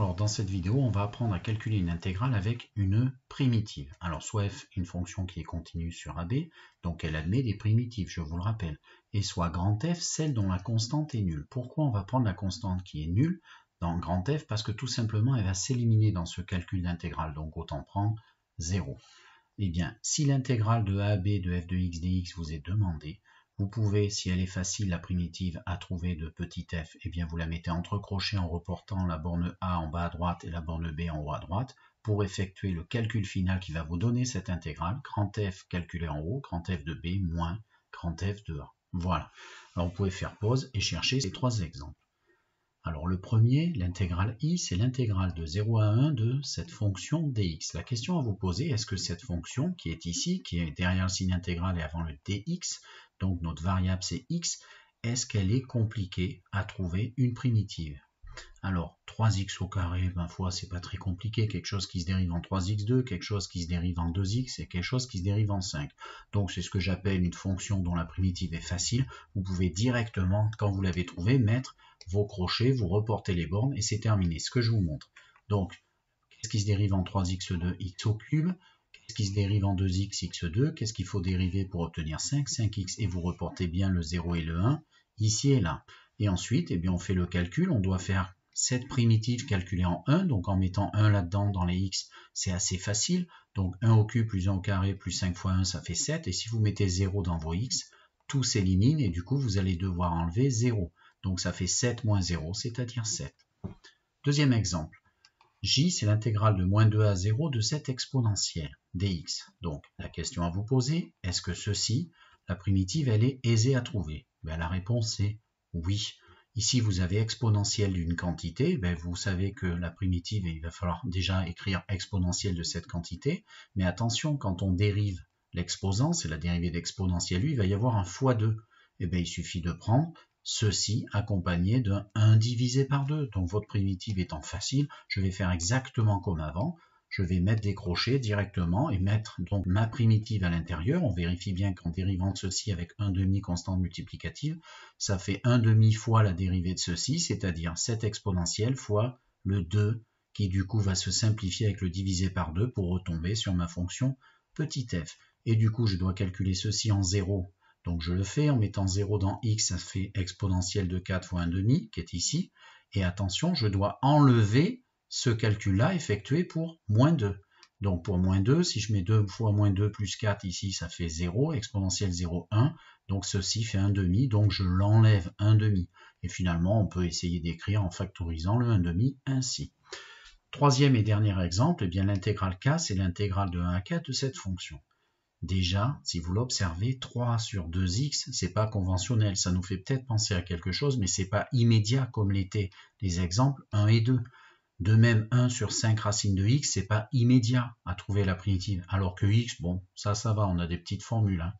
Alors dans cette vidéo, on va apprendre à calculer une intégrale avec une primitive. Alors soit f, une fonction qui est continue sur AB, donc elle admet des primitives, je vous le rappelle, et soit grand F, celle dont la constante est nulle. Pourquoi on va prendre la constante qui est nulle dans grand F Parce que tout simplement, elle va s'éliminer dans ce calcul d'intégrale, donc autant prendre 0. Eh bien, si l'intégrale de b, de f de x dx vous est demandée, vous pouvez, si elle est facile la primitive à trouver de petit f, et eh bien vous la mettez entre crochets en reportant la borne a en bas à droite et la borne b en haut à droite pour effectuer le calcul final qui va vous donner cette intégrale, grand f calculé en haut, grand f de b moins grand f de a. Voilà. Alors vous pouvez faire pause et chercher ces trois exemples. Alors le premier, l'intégrale i, c'est l'intégrale de 0 à 1 de cette fonction dx. La question à vous poser, est-ce que cette fonction qui est ici, qui est derrière le signe intégral et avant le dx, donc notre variable c'est x, est-ce qu'elle est compliquée à trouver une primitive alors, 3x au carré, ma foi, c'est pas très compliqué. Quelque chose qui se dérive en 3x2, quelque chose qui se dérive en 2x et quelque chose qui se dérive en 5. Donc, c'est ce que j'appelle une fonction dont la primitive est facile. Vous pouvez directement, quand vous l'avez trouvée, mettre vos crochets, vous reportez les bornes et c'est terminé. Ce que je vous montre. Donc, qu'est-ce qui se dérive en 3x2 x au cube qu'est-ce qui se dérive en 2x, x2. Qu'est-ce qu'il faut dériver pour obtenir 5 5x, et vous reportez bien le 0 et le 1 ici et là. Et ensuite, eh bien, on fait le calcul. On doit faire cette primitive calculée en 1, donc en mettant 1 là-dedans dans les x, c'est assez facile. Donc 1 au cube plus 1 au carré plus 5 fois 1, ça fait 7. Et si vous mettez 0 dans vos x, tout s'élimine et du coup, vous allez devoir enlever 0. Donc ça fait 7 moins 0, c'est-à-dire 7. Deuxième exemple. j, c'est l'intégrale de moins 2 à 0 de cette exponentielle dx. Donc la question à vous poser, est-ce que ceci, la primitive, elle est aisée à trouver ben, La réponse est oui. Ici, vous avez exponentielle d'une quantité. Ben, vous savez que la primitive, il va falloir déjà écrire exponentielle de cette quantité. Mais attention, quand on dérive l'exposant, c'est la dérivée d'exponentielle il va y avoir un fois 2. Et eh ben, il suffit de prendre ceci accompagné de 1 divisé par 2. Donc votre primitive étant facile, je vais faire exactement comme avant je vais mettre des crochets directement et mettre donc ma primitive à l'intérieur. On vérifie bien qu'en dérivant ceci avec 1 demi constante multiplicative, ça fait 1 demi fois la dérivée de ceci, c'est-à-dire cette exponentielle fois le 2 qui du coup va se simplifier avec le divisé par 2 pour retomber sur ma fonction petit f. Et du coup, je dois calculer ceci en 0. Donc je le fais en mettant 0 dans x, ça fait exponentielle de 4 fois 1 demi qui est ici. Et attention, je dois enlever ce calcul-là effectué pour moins 2. Donc pour moins 2, si je mets 2 fois moins 2 plus 4 ici, ça fait 0, exponentielle 0, 1. Donc ceci fait 1 donc je l'enlève 1 Et finalement, on peut essayer d'écrire en factorisant le 1,5 ainsi. Troisième et dernier exemple, eh l'intégrale k, c'est l'intégrale de 1 à 4 de cette fonction. Déjà, si vous l'observez, 3 sur 2x, ce n'est pas conventionnel. Ça nous fait peut-être penser à quelque chose, mais ce n'est pas immédiat comme l'étaient les exemples 1 et 2. De même, 1 sur 5 racines de x, c'est pas immédiat à trouver la primitive. Alors que x, bon, ça, ça va, on a des petites formules. Hein.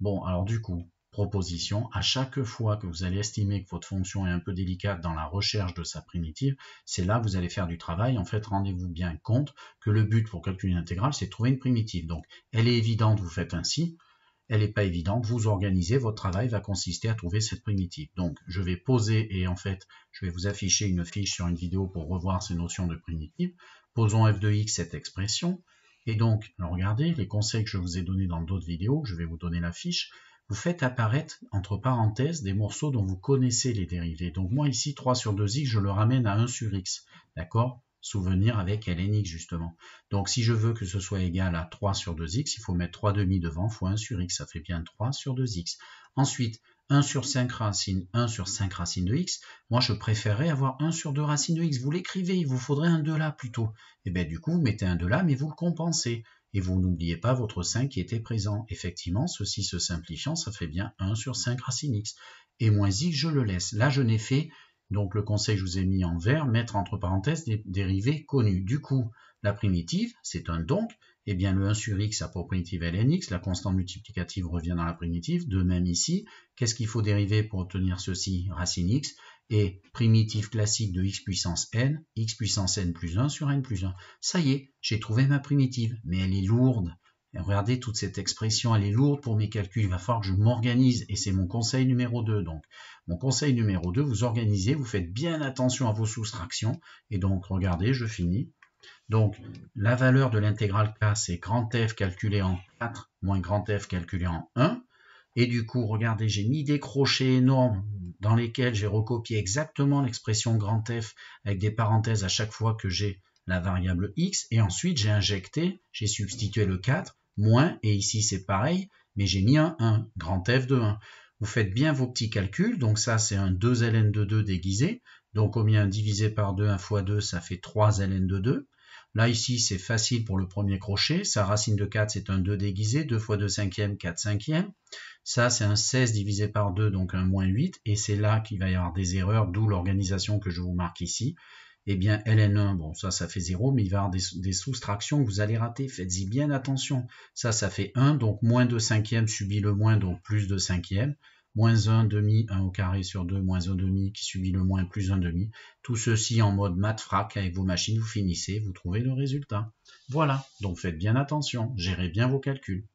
Bon, alors du coup, proposition, à chaque fois que vous allez estimer que votre fonction est un peu délicate dans la recherche de sa primitive, c'est là que vous allez faire du travail. En fait, rendez-vous bien compte que le but pour calculer une intégrale, c'est de trouver une primitive. Donc, elle est évidente, vous faites ainsi elle n'est pas évidente, vous organisez, votre travail va consister à trouver cette primitive. Donc, je vais poser, et en fait, je vais vous afficher une fiche sur une vidéo pour revoir ces notions de primitive. Posons f de x cette expression. Et donc, regardez, les conseils que je vous ai donnés dans d'autres vidéos, je vais vous donner la fiche, vous faites apparaître, entre parenthèses, des morceaux dont vous connaissez les dérivés. Donc moi ici, 3 sur 2x, je le ramène à 1 sur x. D'accord souvenir avec lnx justement. Donc si je veux que ce soit égal à 3 sur 2x, il faut mettre 3 demi devant fois 1 sur x, ça fait bien 3 sur 2x. Ensuite, 1 sur 5 racine 1 sur 5 racine de x, moi je préférerais avoir 1 sur 2 racine de x. Vous l'écrivez, il vous faudrait un 2 là plutôt. Et eh bien du coup, vous mettez un 2 là, mais vous le compensez. Et vous n'oubliez pas votre 5 qui était présent. Effectivement, ceci se simplifiant, ça fait bien 1 sur 5 racine x. Et moins x, je le laisse. Là, je n'ai fait donc le conseil, je vous ai mis en vert, mettre entre parenthèses des dérivés connus. Du coup, la primitive, c'est un donc, et eh bien le 1 sur x, pour primitive lnx, la constante multiplicative revient dans la primitive, de même ici, qu'est-ce qu'il faut dériver pour obtenir ceci Racine x et primitive classique de x puissance n, x puissance n plus 1 sur n plus 1. Ça y est, j'ai trouvé ma primitive, mais elle est lourde, regardez, toute cette expression, elle est lourde pour mes calculs. Il va falloir que je m'organise. Et c'est mon conseil numéro 2. Donc, mon conseil numéro 2, vous organisez, vous faites bien attention à vos soustractions. Et donc, regardez, je finis. Donc, la valeur de l'intégrale K, c'est grand F calculé en 4 moins grand F calculé en 1. Et du coup, regardez, j'ai mis des crochets énormes dans lesquels j'ai recopié exactement l'expression grand F avec des parenthèses à chaque fois que j'ai la variable x. Et ensuite, j'ai injecté, j'ai substitué le 4 moins, et ici c'est pareil, mais j'ai mis un 1, grand F de 1. Vous faites bien vos petits calculs, donc ça c'est un 2 ln de 2 déguisé, donc combien divisé par 2, 1 fois 2, ça fait 3 ln de 2. Là ici c'est facile pour le premier crochet, sa racine de 4 c'est un 2 déguisé, 2 fois 2 cinquième, 4 cinquième. Ça c'est un 16 divisé par 2, donc un moins 8, et c'est là qu'il va y avoir des erreurs, d'où l'organisation que je vous marque ici eh bien ln1, bon ça ça fait 0, mais il va y avoir des, soustractions que vous allez rater, faites-y bien attention. Ça ça fait 1, donc moins 2 cinquièmes subit le moins, donc plus 2 cinquièmes, moins 1 demi, 1 au carré sur 2, moins 1 demi qui subit le moins, plus 1 demi. Tout ceci en mode math frac avec vos machines, vous finissez, vous trouvez le résultat. Voilà, donc faites bien attention, gérez bien vos calculs.